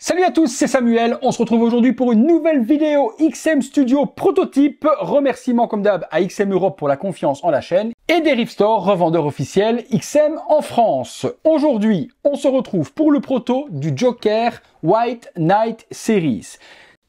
Salut à tous, c'est Samuel. On se retrouve aujourd'hui pour une nouvelle vidéo XM Studio prototype. Remerciements comme d'hab à XM Europe pour la confiance en la chaîne et des Store, revendeur officiel XM en France. Aujourd'hui, on se retrouve pour le proto du Joker White Knight Series.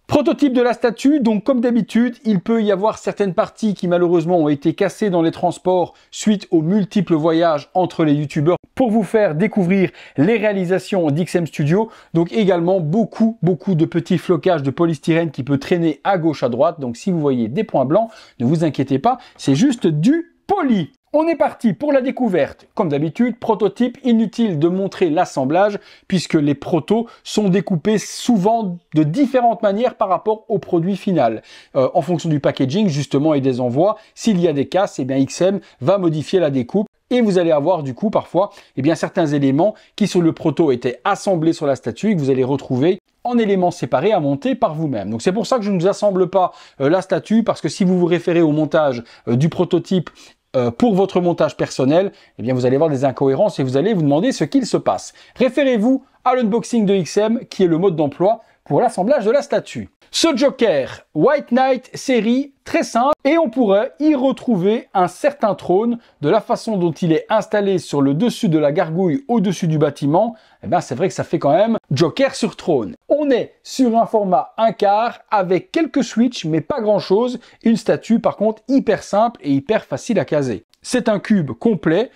Prototype de la statue, donc comme d'habitude, il peut y avoir certaines parties qui malheureusement ont été cassées dans les transports suite aux multiples voyages entre les youtubeurs pour vous faire découvrir les réalisations d'XM Studio. Donc également beaucoup, beaucoup de petits flocages de polystyrène qui peut traîner à gauche, à droite. Donc si vous voyez des points blancs, ne vous inquiétez pas, c'est juste du poly on est parti pour la découverte. Comme d'habitude, prototype, inutile de montrer l'assemblage puisque les protos sont découpés souvent de différentes manières par rapport au produit final. Euh, en fonction du packaging justement et des envois, s'il y a des casses, eh bien XM va modifier la découpe et vous allez avoir du coup parfois eh bien, certains éléments qui sur le proto étaient assemblés sur la statue et que vous allez retrouver en éléments séparés à monter par vous-même. Donc c'est pour ça que je ne vous assemble pas euh, la statue parce que si vous vous référez au montage euh, du prototype euh, pour votre montage personnel, eh bien vous allez voir des incohérences et vous allez vous demander ce qu'il se passe. Référez-vous à l'unboxing de XM qui est le mode d'emploi pour l'assemblage de la statue. Ce Joker, White Knight série très simple et on pourrait y retrouver un certain trône de la façon dont il est installé sur le dessus de la gargouille au-dessus du bâtiment. Eh bien c'est vrai que ça fait quand même Joker sur trône. On est sur un format un quart avec quelques switches mais pas grand chose, une statue par contre hyper simple et hyper facile à caser. C'est un cube complet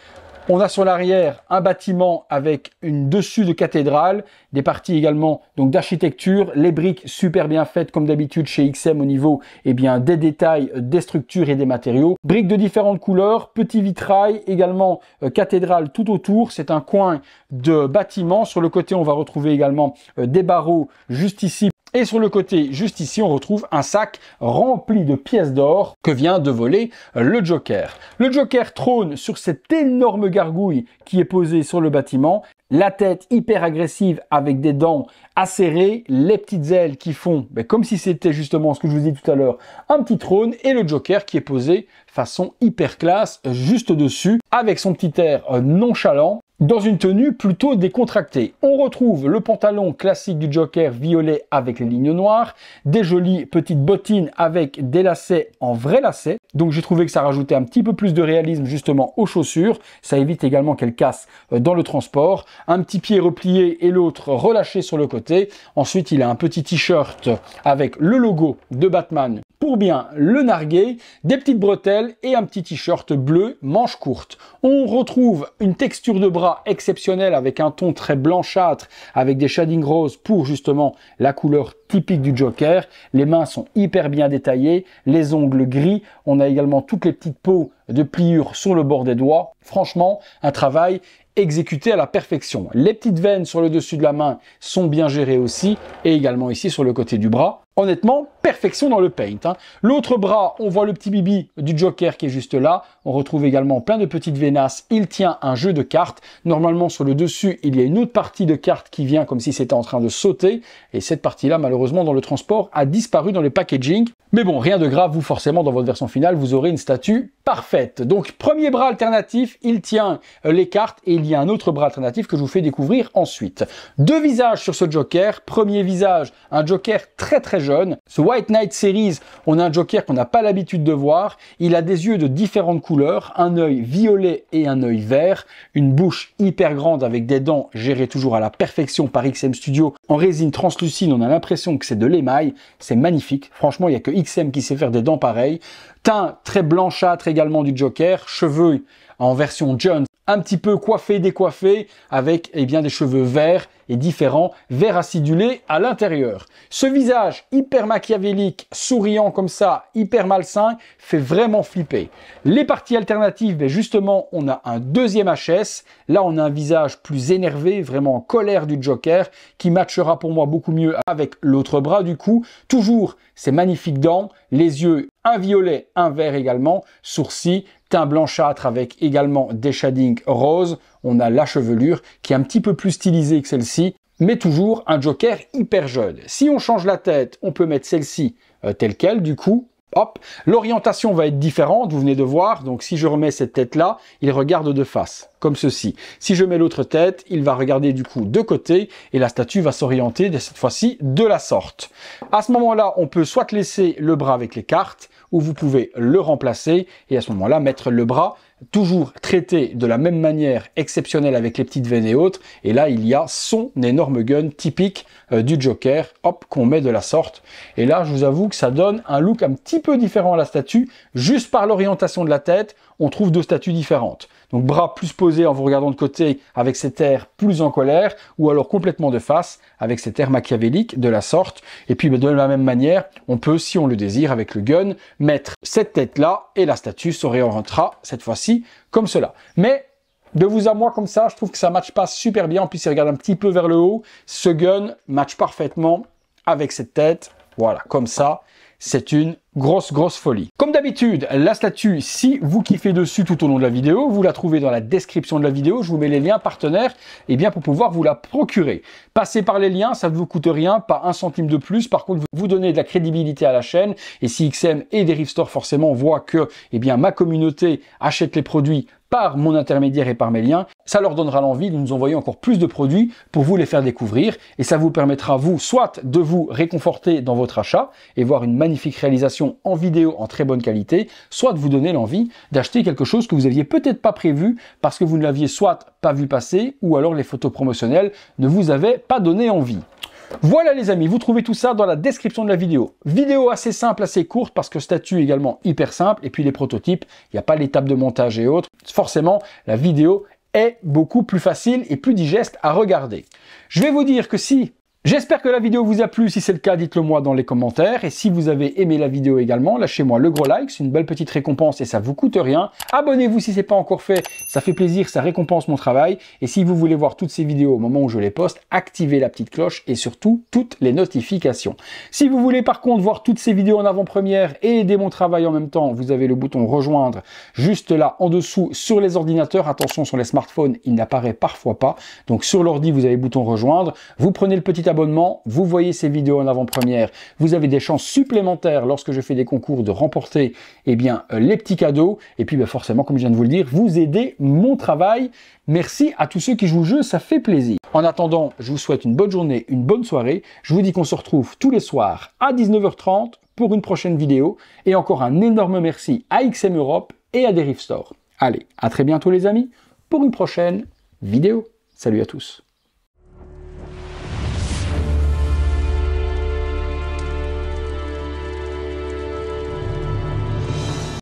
on a sur l'arrière un bâtiment avec une dessus de cathédrale, des parties également donc d'architecture, les briques super bien faites comme d'habitude chez XM au niveau eh bien, des détails, euh, des structures et des matériaux. Briques de différentes couleurs, petit vitrail, également euh, cathédrale tout autour. C'est un coin de bâtiment. Sur le côté, on va retrouver également euh, des barreaux juste ici et sur le côté, juste ici, on retrouve un sac rempli de pièces d'or que vient de voler euh, le Joker. Le Joker trône sur cette énorme gargouille qui est posée sur le bâtiment, la tête hyper agressive avec des dents acérées, les petites ailes qui font, ben, comme si c'était justement ce que je vous dis tout à l'heure, un petit trône et le Joker qui est posé façon hyper classe juste dessus avec son petit air euh, nonchalant dans une tenue plutôt décontractée. On retrouve le pantalon classique du Joker violet avec les lignes noires, des jolies petites bottines avec des lacets en vrai lacets, donc j'ai trouvé que ça rajoutait un petit peu plus de réalisme justement aux chaussures. Ça évite également qu'elles cassent euh, dans le transport. Un petit pied replié et l'autre relâché sur le côté. Ensuite, il a un petit t-shirt avec le logo de Batman pour bien le narguer, des petites bretelles et un petit t-shirt bleu manche courte. On retrouve une texture de bras exceptionnelle avec un ton très blanchâtre avec des shadings roses pour justement la couleur typique du Joker. Les mains sont hyper bien détaillées, les ongles gris, on a a également toutes les petites peaux de pliure sur le bord des doigts. Franchement, un travail exécuté à la perfection. Les petites veines sur le dessus de la main sont bien gérées aussi, et également ici sur le côté du bras. Honnêtement, perfection dans le paint. Hein. L'autre bras, on voit le petit bibi du Joker qui est juste là. On retrouve également plein de petites vénasses. Il tient un jeu de cartes. Normalement, sur le dessus, il y a une autre partie de cartes qui vient comme si c'était en train de sauter. Et cette partie-là, malheureusement, dans le transport, a disparu dans le packaging. Mais bon, rien de grave, vous forcément, dans votre version finale, vous aurez une statue parfaite. Donc, premier bras alternatif, il tient euh, les cartes et il y a un autre bras alternatif que je vous fais découvrir ensuite. Deux visages sur ce Joker. Premier visage, un Joker très très ce White Knight Series, on a un Joker qu'on n'a pas l'habitude de voir. Il a des yeux de différentes couleurs, un œil violet et un œil vert, une bouche hyper grande avec des dents gérées toujours à la perfection par XM Studio. En résine translucide, on a l'impression que c'est de l'émail. C'est magnifique. Franchement, il n'y a que XM qui sait faire des dents pareilles. Teint très blanchâtre également du Joker. Cheveux en version John un petit peu coiffé, décoiffé, avec eh bien des cheveux verts et différents, verts acidulés à l'intérieur. Ce visage hyper machiavélique, souriant comme ça, hyper malsain, fait vraiment flipper. Les parties alternatives, ben justement, on a un deuxième HS. Là, on a un visage plus énervé, vraiment en colère du Joker, qui matchera pour moi beaucoup mieux avec l'autre bras du coup. Toujours ces magnifiques dents, les yeux, un violet, un vert également, sourcils, teint blanchâtre avec également des shadings roses. On a la chevelure qui est un petit peu plus stylisée que celle-ci, mais toujours un Joker hyper jeune. Si on change la tête, on peut mettre celle-ci euh, telle qu'elle, du coup, l'orientation va être différente, vous venez de voir. Donc si je remets cette tête-là, il regarde de face, comme ceci. Si je mets l'autre tête, il va regarder du coup de côté et la statue va s'orienter cette fois-ci de la sorte. À ce moment-là, on peut soit laisser le bras avec les cartes ou vous pouvez le remplacer et à ce moment-là mettre le bras toujours traité de la même manière exceptionnelle avec les petites veines et autres. Et là, il y a son énorme gun typique euh, du Joker, hop, qu'on met de la sorte. Et là, je vous avoue que ça donne un look un petit peu différent à la statue, juste par l'orientation de la tête, on trouve deux statues différentes. Donc bras plus posés en vous regardant de côté avec cet air plus en colère, ou alors complètement de face avec cet air machiavélique de la sorte. Et puis ben, de la même manière, on peut, si on le désire, avec le gun, mettre cette tête-là et la statue se réorientera cette fois-ci comme cela. Mais de vous à moi comme ça, je trouve que ça matche pas super bien. En plus, il regarde un petit peu vers le haut. Ce gun match parfaitement avec cette tête. Voilà, comme ça c'est une grosse, grosse folie. Comme d'habitude, la statue, si vous kiffez dessus tout au long de la vidéo, vous la trouvez dans la description de la vidéo, je vous mets les liens partenaires et eh bien pour pouvoir vous la procurer. Passez par les liens, ça ne vous coûte rien, pas un centime de plus, par contre vous donnez de la crédibilité à la chaîne et si XM et Derive Store forcément voient que eh bien ma communauté achète les produits par mon intermédiaire et par mes liens. Ça leur donnera l'envie de nous envoyer encore plus de produits pour vous les faire découvrir et ça vous permettra, vous, soit de vous réconforter dans votre achat et voir une magnifique réalisation en vidéo en très bonne qualité, soit de vous donner l'envie d'acheter quelque chose que vous aviez peut-être pas prévu parce que vous ne l'aviez soit pas vu passer ou alors les photos promotionnelles ne vous avaient pas donné envie. Voilà les amis, vous trouvez tout ça dans la description de la vidéo. Vidéo assez simple, assez courte, parce que statut également hyper simple, et puis les prototypes, il n'y a pas l'étape de montage et autres. Forcément, la vidéo est beaucoup plus facile et plus digeste à regarder. Je vais vous dire que si J'espère que la vidéo vous a plu. Si c'est le cas, dites-le moi dans les commentaires. Et si vous avez aimé la vidéo également, lâchez-moi le gros like. C'est une belle petite récompense et ça vous coûte rien. Abonnez-vous si ce n'est pas encore fait. Ça fait plaisir, ça récompense mon travail. Et si vous voulez voir toutes ces vidéos au moment où je les poste, activez la petite cloche et surtout toutes les notifications. Si vous voulez par contre voir toutes ces vidéos en avant-première et aider mon travail en même temps, vous avez le bouton rejoindre juste là en dessous sur les ordinateurs. Attention sur les smartphones, il n'apparaît parfois pas. Donc sur l'ordi, vous avez le bouton rejoindre. Vous prenez le petit abonnement, vous voyez ces vidéos en avant-première, vous avez des chances supplémentaires lorsque je fais des concours de remporter eh bien, euh, les petits cadeaux. Et puis bah, forcément, comme je viens de vous le dire, vous aidez mon travail. Merci à tous ceux qui jouent le jeu, ça fait plaisir. En attendant, je vous souhaite une bonne journée, une bonne soirée. Je vous dis qu'on se retrouve tous les soirs à 19h30 pour une prochaine vidéo. Et encore un énorme merci à XM Europe et à Derive Store. Allez, à très bientôt les amis pour une prochaine vidéo. Salut à tous.